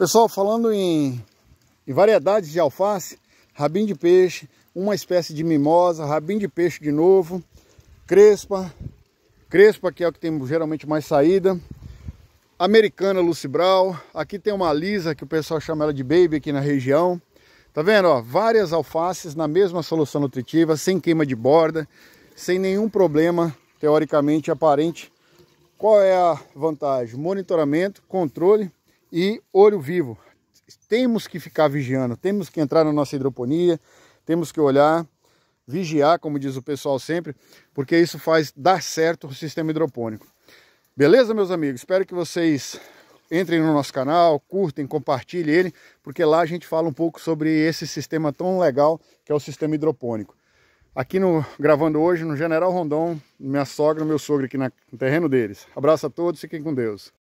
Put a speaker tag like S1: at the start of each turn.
S1: Pessoal, falando em, em variedades de alface, rabinho de peixe, uma espécie de mimosa, rabinho de peixe de novo, crespa, crespa que é o que tem geralmente mais saída, americana lucibral, aqui tem uma lisa que o pessoal chama ela de baby aqui na região, tá vendo, ó, várias alfaces na mesma solução nutritiva, sem queima de borda, sem nenhum problema teoricamente aparente. Qual é a vantagem? Monitoramento, controle e olho vivo. Temos que ficar vigiando, temos que entrar na nossa hidroponia, temos que olhar, vigiar, como diz o pessoal sempre, porque isso faz dar certo o sistema hidropônico. Beleza, meus amigos? Espero que vocês entrem no nosso canal, curtem, compartilhem ele, porque lá a gente fala um pouco sobre esse sistema tão legal que é o sistema hidropônico. Aqui no gravando hoje no General Rondon, minha sogra, meu sogro aqui na, no terreno deles. Abraço a todos, fiquem com Deus.